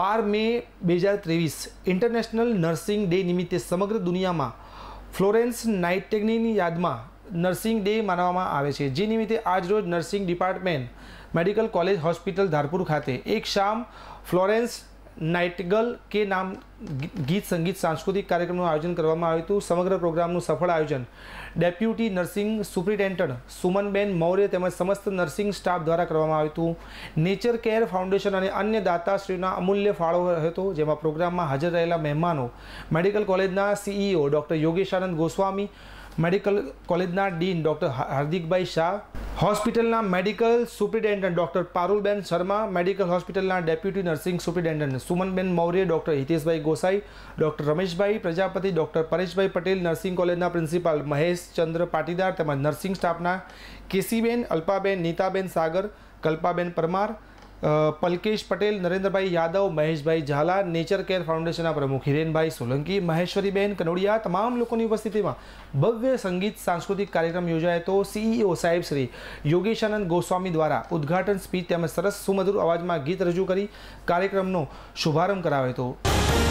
બાર મે બે હજાર ત્રેવીસ ઇન્ટરનેશનલ નર્સિંગ ડે નિમિત્તે સમગ્ર દુનિયામાં ફ્લોરેન્સ નાઇટેગની યાદમાં નર્સિંગ ડે માનવામાં આવે છે જે નિમિત્તે આજરોજ nursing department medical college hospital Dharpur ખાતે એક શામ ફ્લોરેન્સ નાઇટગલ કે નામ ગીત સંગીત સાંસ્કૃતિક કાર્યક્રમનું આયોજન કરવામાં આવ્યું હતું સમગ્ર પ્રોગ્રામનું સફળ આયોજન deputy nursing superintendent Sumanben Maurya તેમજ સમસ્ત નર્સિંગ સ્ટાફ દ્વારા કરવામાં આવ્યું હતું નેચર કેર ફાઉન્ડેશન અને અન્ય દાતાશ્રીઓના અમૂલ્ય ફાળો હતો જેમાં પ્રોગ્રામમાં હાજર રહેલા મહેમાનો મેડિકલ કોલેજના CEO doctor Yogeshanand Goswami medical કોલેજના ડીન ડૉક્ટર હાર્દિકભાઈ શાહ હોસ્પિટલના medical superintendent doctor Parulben Sharma medical હોસ્પિટલના deputy nursing superintendent Sumanben Maurya doctor Hiteshbhai Gosai doctor Rameshbhai Prajapati doctor Pareshbhai Patel nursing કોલેજના પ્રિન્સિપાલ મહેશ ચંદ્ર પાટીદાર તેમજ નર્સિંગ સ્ટાફના કેસીબેન અલ્પાબેન નીતાબેન સાગર કલ્પાબેન પરમાર પલકેશ પટેલ નરેન્દ્રભાઈ યાદવ મહેશભાઈ ઝાલા નેચર કેર ફાઉન્ડેશનના પ્રમુખ હિરેનભાઈ સોલંકી મહેશ્વરીબેન કનોડિયા તમામ લોકોની ઉપસ્થિતિમાં ભવ્ય સંગીત સાંસ્કૃતિક કાર્યક્રમ યોજાયો હતો સીઈઓ e સાહેબ શ્રી યોગેશાનંદ ગોસ્વામી દ્વારા ઉદ્ઘાટન સ્પીચ તેમજ સરસ સુમધુર અવાજમાં ગીત રજૂ કરી કાર્યક્રમનો શુભારંભ કરાવ્યો હતો